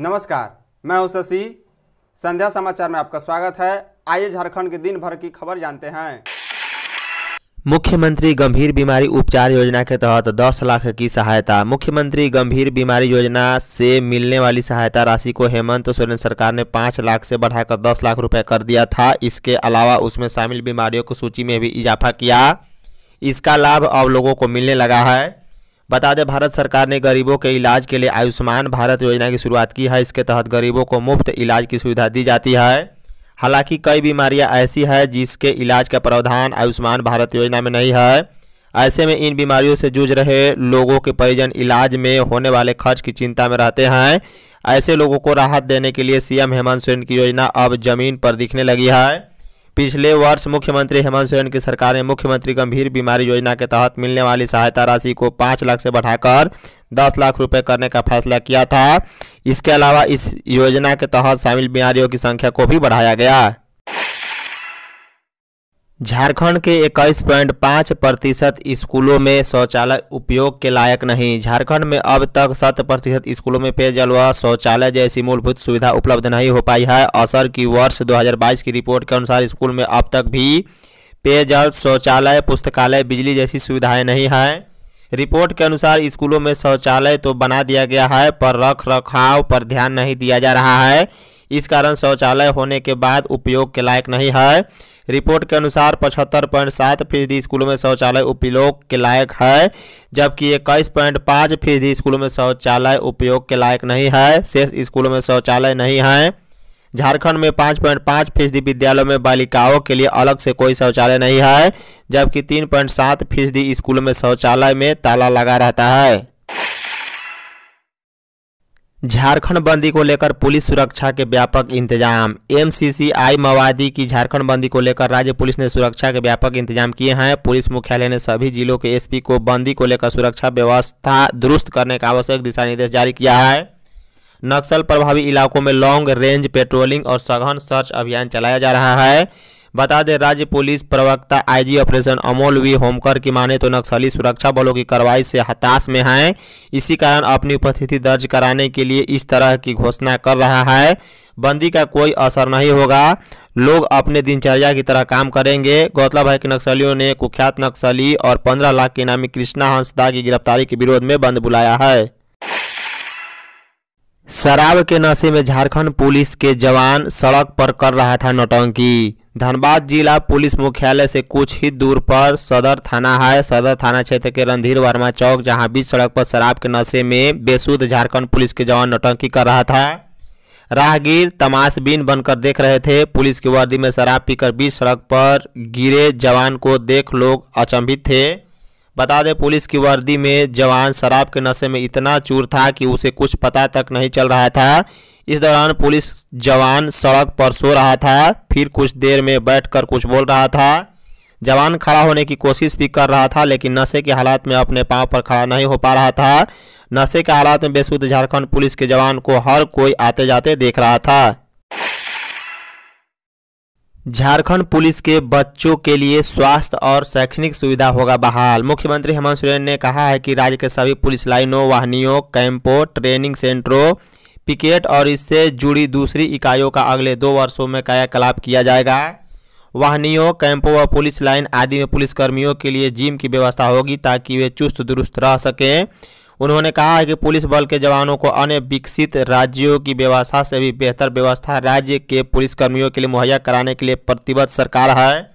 नमस्कार मैं हूं शशि संध्या समाचार में आपका स्वागत है आइए झारखंड के दिन भर की खबर जानते हैं मुख्यमंत्री गंभीर बीमारी उपचार योजना के तहत 10 लाख की सहायता मुख्यमंत्री गंभीर बीमारी योजना से मिलने वाली सहायता राशि को हेमंत तो सोरेन सरकार ने 5 लाख से बढ़ाकर 10 लाख रुपए कर दिया था इसके अलावा उसमें शामिल बीमारियों की सूची में भी इजाफा किया इसका लाभ अब लोगों को मिलने लगा है बता दें भारत सरकार ने गरीबों के इलाज के लिए आयुष्मान भारत योजना की शुरुआत की है इसके तहत गरीबों को मुफ्त इलाज की सुविधा दी जाती है हालांकि कई बीमारियां ऐसी है जिसके इलाज का प्रावधान आयुष्मान भारत योजना में नहीं है ऐसे में इन बीमारियों से जूझ रहे लोगों के परिजन इलाज में होने वाले खर्च की चिंता में रहते हैं ऐसे लोगों को राहत देने के लिए सीएम हेमंत सोरेन की योजना अब जमीन पर दिखने लगी है पिछले वर्ष मुख्यमंत्री हेमंत सोरेन की सरकार ने मुख्यमंत्री गंभीर बीमारी योजना के तहत मिलने वाली सहायता राशि को पाँच लाख से बढ़ाकर दस लाख रुपए करने का फैसला किया था इसके अलावा इस योजना के तहत शामिल बीमारियों की संख्या को भी बढ़ाया गया झारखंड के 21.5 प्रतिशत स्कूलों में शौचालय उपयोग के लायक नहीं झारखंड में अब तक शत प्रतिशत स्कूलों में पेयजल व शौचालय जैसी मूलभूत सुविधा उपलब्ध नहीं हो पाई है असर की वर्ष 2022 की रिपोर्ट के अनुसार स्कूल में अब तक भी पेयजल शौचालय पुस्तकालय बिजली जैसी सुविधाएं नहीं हैं रिपोर्ट के अनुसार स्कूलों में शौचालय तो बना दिया गया है पर रख रखाव पर ध्यान नहीं दिया जा रहा है इस कारण शौचालय होने के बाद उपयोग के लायक नहीं है रिपोर्ट के अनुसार पचहत्तर पॉइंट सात फीसदी स्कूलों में शौचालय उपयोग के लायक है जबकि इक्कीस पॉइंट पाँच फीसदी स्कूलों में शौचालय उपयोग के लायक नहीं है शेष स्कूलों में शौचालय नहीं है झारखंड में पाँच पॉइंट पाँच फीसदी विद्यालयों में बालिकाओं के लिए अलग से कोई शौचालय नहीं है जबकि तीन पॉइंट सात फीसदी स्कूलों में शौचालय में ताला लगा रहता है झारखंड बंदी को लेकर पुलिस सुरक्षा के व्यापक इंतजाम एमसीसीआई माओवादी की झारखंड बंदी को लेकर राज्य पुलिस ने सुरक्षा के व्यापक इंतजाम किए हैं पुलिस मुख्यालय ने सभी जिलों के एसपी को बंदी को लेकर सुरक्षा व्यवस्था दुरुस्त करने का आवश्यक दिशा निर्देश जारी किया है नक्सल प्रभावी इलाकों में लॉन्ग रेंज पेट्रोलिंग और सघन सर्च अभियान चलाया जा रहा है बता दें राज्य पुलिस प्रवक्ता IG operation Amol V Homkar की माने तो नक्सली सुरक्षा बलों की कार्रवाई से हताश में हैं इसी कारण अपनी उपस्थिति दर्ज कराने के लिए इस तरह की घोषणा कर रहा है बंदी का कोई असर नहीं होगा लोग अपने दिनचर्या की तरह काम करेंगे गौरतलब है कि नक्सलियों ने कुख्यात नक्सली और पंद्रह लाख के नामी कृष्णा हंसदा की गिरफ्तारी के विरोध में बंद बुलाया है शराब के नशे में झारखंड पुलिस के जवान सड़क पर कर रहा था नौटंकी धनबाद जिला पुलिस मुख्यालय से कुछ ही दूर पर सदर थाना है सदर थाना क्षेत्र के रणधीर वर्मा चौक जहां बीच सड़क पर शराब के नशे में बेसुध झारखंड पुलिस के जवान नौटंकी कर रहा था राहगीर तमाशबीन बनकर देख रहे थे पुलिस की वर्दी में शराब पीकर बीच सड़क पर गिरे जवान को देख लोग अचंभित थे बता दें पुलिस की वर्दी में जवान शराब के नशे में इतना चूर था कि उसे कुछ पता तक नहीं चल रहा था इस दौरान पुलिस जवान सड़क पर सो रहा था फिर कुछ देर में बैठकर कुछ बोल रहा था जवान खड़ा होने की कोशिश भी कर रहा था लेकिन नशे के हालात में अपने पांव पर खड़ा नहीं हो पा रहा था नशे के हालात में बेसुध झारखंड पुलिस के जवान को हर कोई आते जाते देख रहा था झारखंड पुलिस के बच्चों के लिए स्वास्थ्य और शैक्षणिक सुविधा होगा बहाल मुख्यमंत्री हेमंत सोरेन ने कहा है कि राज्य के सभी पुलिस लाइनों वाहनियों कैंपों ट्रेनिंग सेंटरों पिकेट और इससे जुड़ी दूसरी इकाइयों का अगले दो वर्षों में कायाकलाप किया जाएगा वाहनियों कैंपों व पुलिस लाइन आदि में पुलिसकर्मियों के लिए जिम की व्यवस्था होगी ताकि वे चुस्त दुरुस्त रह सकें उन्होंने कहा है कि पुलिस बल के जवानों को अन्य विकसित राज्यों की व्यवस्था से भी बेहतर व्यवस्था राज्य के पुलिसकर्मियों के लिए मुहैया कराने के लिए प्रतिबद्ध सरकार है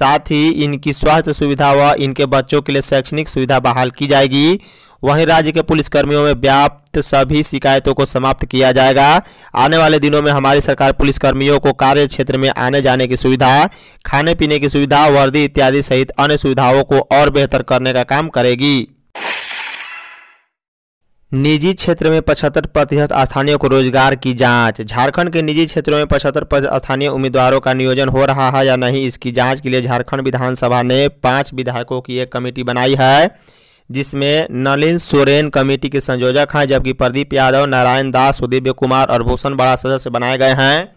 साथ ही इनकी स्वास्थ्य सुविधा व इनके बच्चों के लिए शैक्षणिक सुविधा बहाल की जाएगी वहीं राज्य के पुलिसकर्मियों में व्याप्त सभी शिकायतों को समाप्त किया जाएगा आने वाले दिनों में हमारी सरकार पुलिसकर्मियों को कार्य क्षेत्र में आने जाने की सुविधा खाने पीने की सुविधा वर्दी इत्यादि सहित अन्य सुविधाओं को और बेहतर करने का काम करेगी निजी क्षेत्र में पचहत्तर प्रतिशत स्थानीय को रोजगार की जांच झारखंड के निजी क्षेत्रों में पचहत्तर प्रतिशत स्थानीय उम्मीदवारों का नियोजन हो रहा है या नहीं इसकी जांच के लिए झारखंड विधानसभा ने पांच विधायकों की एक कमेटी बनाई है जिसमें नलिन सोरेन कमेटी के संयोजक हैं जबकि प्रदीप यादव नारायण दास सुदीव्य कुमार और भूषण बड़ा सदस्य बनाए गए हैं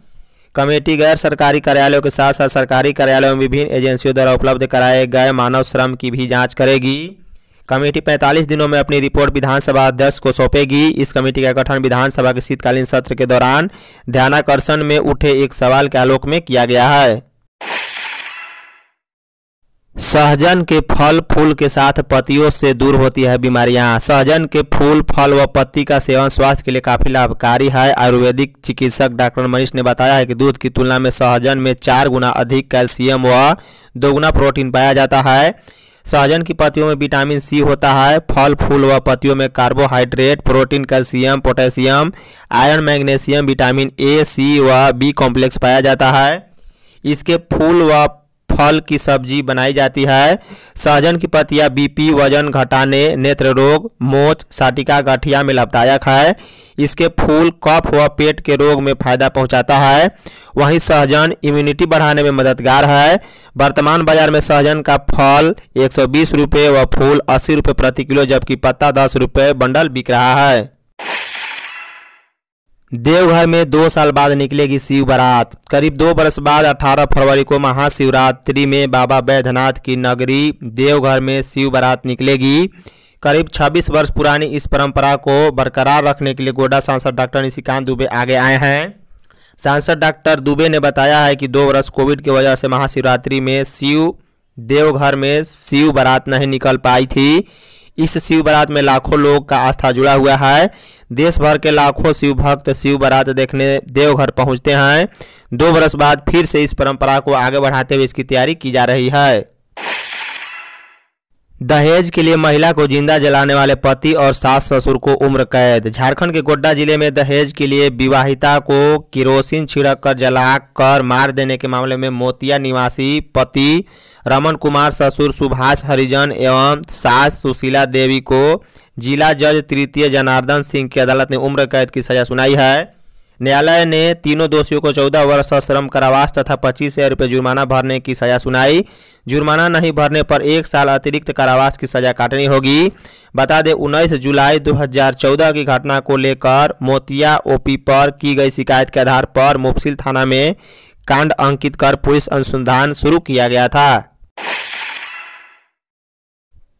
कमेटी गैर सरकारी कार्यालयों के साथ साथ सरकारी कार्यालयों में विभिन्न एजेंसियों द्वारा उपलब्ध कराए गए मानव श्रम की भी जाँच करेगी कमेटी 45 दिनों में अपनी रिपोर्ट विधानसभा अध्यक्ष को सौंपेगी इस कमेटी का गठन विधानसभा के शीतकालीन सत्र के दौरान ध्यानाकर्षण में उठे एक सवाल के आलोक में किया गया है सहजन के फल फूल के साथ पतियों से दूर होती है बीमारियां सहजन के फूल फल व पत्ती का सेवन स्वास्थ्य के लिए काफ़ी लाभकारी है आयुर्वेदिक चिकित्सक डॉक्टर मनीष ने बताया है कि दूध की तुलना में सहजन में चार गुना अधिक कैल्शियम व दोगुना प्रोटीन पाया जाता है सहजन की पत्तियों में विटामिन सी होता है फल फूल व पत्तियों में carbohydrate protein calcium potassium iron magnesium vitamin A C व बी कॉम्प्लेक्स पाया जाता है इसके फूल व फल की सब्जी बनाई जाती है सहजन की पत्तियां बीपी वजन घटाने नेत्र रोग मोच साटिका गठिया में लाभदायक है इसके फूल कफ व पेट के रोग में फायदा पहुंचाता है वहीं सहजन इम्यूनिटी बढ़ाने में मददगार है वर्तमान बाजार में सहजन का फल एक सौ व फूल अस्सी रुपये प्रति किलो जबकि पत्ता दस रुपये बंडल बिक रहा है देवघर में दो साल बाद निकलेगी शिव बारात करीब दो वर्ष बाद 18 फरवरी को महाशिवरात्रि में बाबा बैद्यनाथ की नगरी देवघर में शिव बारात निकलेगी करीब 26 वर्ष पुरानी इस परंपरा को बरकरार रखने के लिए गोडा सांसद डॉक्टर निशिकांत दुबे आगे आए हैं सांसद डॉक्टर दुबे ने बताया है कि दो वर्ष कोविड की वजह से महाशिवरात्रि में शिव देवघर में शिव बारात नहीं निकल पाई थी इस शिव बारात में लाखों लोगों का आस्था जुड़ा हुआ है देश भर के लाखों शिव भक्त शिव बारात देखने देवघर पहुंचते हैं दो बरस बाद फिर से इस परंपरा को आगे बढ़ाते हुए इसकी तैयारी की जा रही है दहेज के लिए महिला को जिंदा जलाने वाले पति और सास ससुर को उम्र कैद झारखंड के गोड्डा जिले में दहेज के लिए विवाहिता को किरोसिन छिड़क कर जलाकर मार देने के मामले में मोतिया निवासी पति रमन कुमार ससुर सुभाष हरिजन एवं सास सुशीला देवी को जिला जज तृतीय जनार्दन सिंह की अदालत ने उम्र कैद की सजा सुनाई है न्यायालय ने तीनों दोषियों को चौदह वर्ष श्रम कारावास तथा पच्चीस हजार रुपये जुर्माना भरने की सजा सुनाई जुर्माना नहीं भरने पर एक साल अतिरिक्त कारावास की सजा काटनी होगी बता दें उन्नीस जुलाई 2014 की घटना को लेकर मोतिया ओपी पर की गई शिकायत के आधार पर मुफसिल थाना में कांड अंकित कर पुलिस अनुसंधान शुरू किया गया था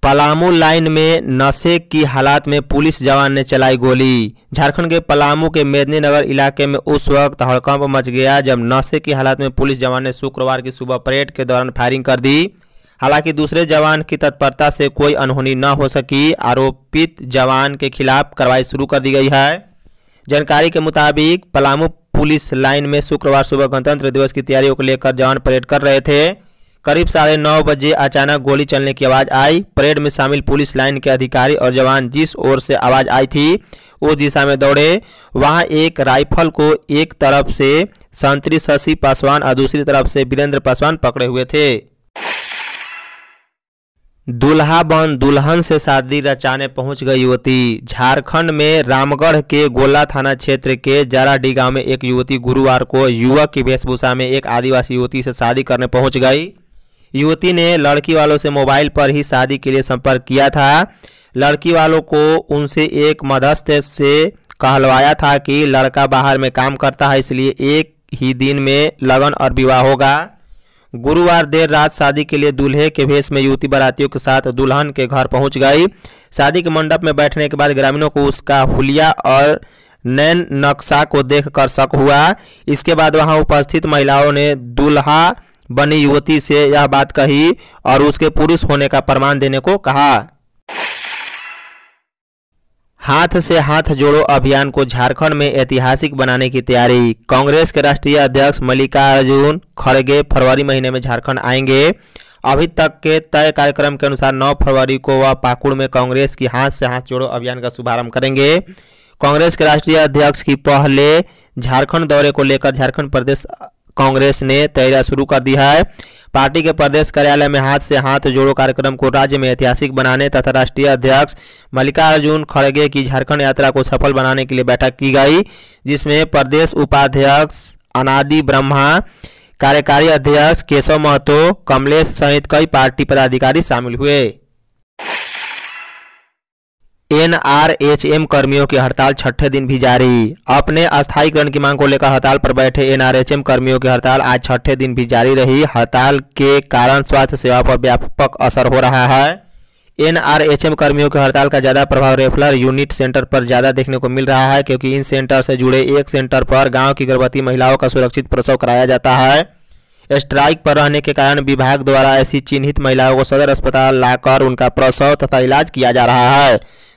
पलामू लाइन में नशे की हालात में पुलिस जवान ने चलाई गोली झारखंड के पलामू के मेदनी नगर इलाके में उस वक्त हड़कंप मच गया जब नशे की हालात में पुलिस जवान ने शुक्रवार की सुबह परेड के दौरान फायरिंग कर दी हालांकि दूसरे जवान की तत्परता से कोई अनहोनी न हो सकी आरोपित जवान के खिलाफ कार्रवाई शुरू कर दी गई है जानकारी के मुताबिक पलामू पुलिस लाइन में शुक्रवार सुबह गणतंत्र दिवस की तैयारियों को लेकर जवान परेड कर रहे थे करीब साढ़े नौ बजे अचानक गोली चलने की आवाज़ आई परेड में शामिल पुलिस लाइन के अधिकारी और जवान जिस ओर से आवाज़ आई थी वो दिशा में दौड़े वहां एक राइफल को एक तरफ से संतरी शशि पासवान और दूसरी तरफ से वीरेंद्र पासवान पकड़े हुए थे दुल्हा बन दुल्हन से शादी रचाने पहुंच गई युवती झारखंड में रामगढ़ के गोला थाना क्षेत्र के जराडी गांव में एक युवती गुरुवार को युवक की वेशभूषा में एक आदिवासी युवती से शादी करने पहुंच गई युवती ने लड़की वालों से मोबाइल पर ही शादी के लिए संपर्क किया था लड़की वालों को उनसे एक मध्यस्थ से कहलवाया था कि लड़का बाहर में काम करता है इसलिए एक ही दिन में लगन और विवाह होगा गुरुवार देर रात शादी के लिए दूल्हे के भेष में युवती बारातियों के साथ दुल्हन के घर पहुंच गई शादी के मंडप में बैठने के बाद ग्रामीणों को उसका हुलिया और नैन नक्शा को देख कर शक हुआ इसके बाद वहां उपस्थित महिलाओं ने दूल्हा बनी युवती से यह बात कही और उसके पुरुष होने का प्रमाण देने को कहा हाथ से हाथ जोड़ो अभियान को झारखंड में ऐतिहासिक बनाने की तैयारी कांग्रेस के राष्ट्रीय अध्यक्ष मल्लिकार्जुन खड़गे फरवरी महीने में झारखंड आएंगे अभी तक के तय कार्यक्रम के अनुसार 9 फरवरी को वह पाकुड़ में कांग्रेस की हाथ से हाथ जोड़ो अभियान का शुभारंभ करेंगे कांग्रेस के राष्ट्रीय अध्यक्ष की पहले झारखंड दौरे को लेकर झारखंड प्रदेश कांग्रेस ने तैयारियां शुरू कर दी है पार्टी के प्रदेश कार्यालय में हाथ से हाथ जोड़ो कार्यक्रम को राज्य में ऐतिहासिक बनाने तथा राष्ट्रीय अध्यक्ष मल्लिकार्जुन खड़गे की झारखंड यात्रा को सफल बनाने के लिए बैठक की गई जिसमें प्रदेश उपाध्यक्ष अनादि ब्रह्मा कार्यकारी अध्यक्ष केशव महतो कमलेश सहित कई पार्टी पदाधिकारी शामिल हुए एनआरएचएम कर्मियों की हड़ताल छठे दिन भी जारी अपने अस्थायीकरण की मांग को लेकर हड़ताल पर बैठे एनआरएचएम कर्मियों की हड़ताल आज छठे दिन भी जारी रही हड़ताल के कारण स्वास्थ्य सेवा पर व्यापक असर हो रहा है एनआरएचएम कर्मियों की हड़ताल का ज़्यादा प्रभाव रेफलर यूनिट सेंटर पर ज़्यादा देखने को मिल रहा है क्योंकि इन सेंटर से जुड़े एक सेंटर पर गाँव की गर्भवती महिलाओं का सुरक्षित प्रसव कराया जाता है स्ट्राइक पर रहने के कारण विभाग द्वारा ऐसी चिन्हित महिलाओं को सदर अस्पताल लाकर उनका प्रसव तथा इलाज किया जा रहा है